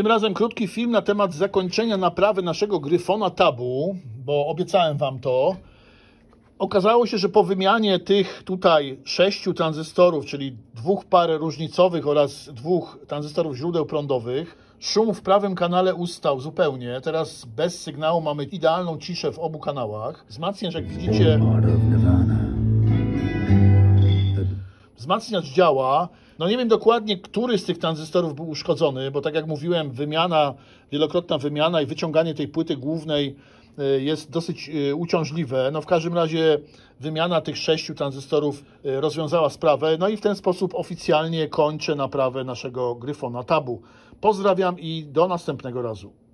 Tym razem krótki film na temat zakończenia naprawy naszego gryfona tabu, bo obiecałem Wam to. Okazało się, że po wymianie tych tutaj sześciu tranzystorów, czyli dwóch par różnicowych oraz dwóch tranzystorów źródeł prądowych, szum w prawym kanale ustał zupełnie. Teraz bez sygnału mamy idealną ciszę w obu kanałach. Wzmacniacz, jak widzicie wzmacniacz działa. No nie wiem dokładnie, który z tych tranzystorów był uszkodzony, bo tak jak mówiłem, wymiana, wielokrotna wymiana i wyciąganie tej płyty głównej e, jest dosyć e, uciążliwe. No w każdym razie wymiana tych sześciu tranzystorów e, rozwiązała sprawę. No i w ten sposób oficjalnie kończę naprawę naszego gryfona tabu. Pozdrawiam i do następnego razu.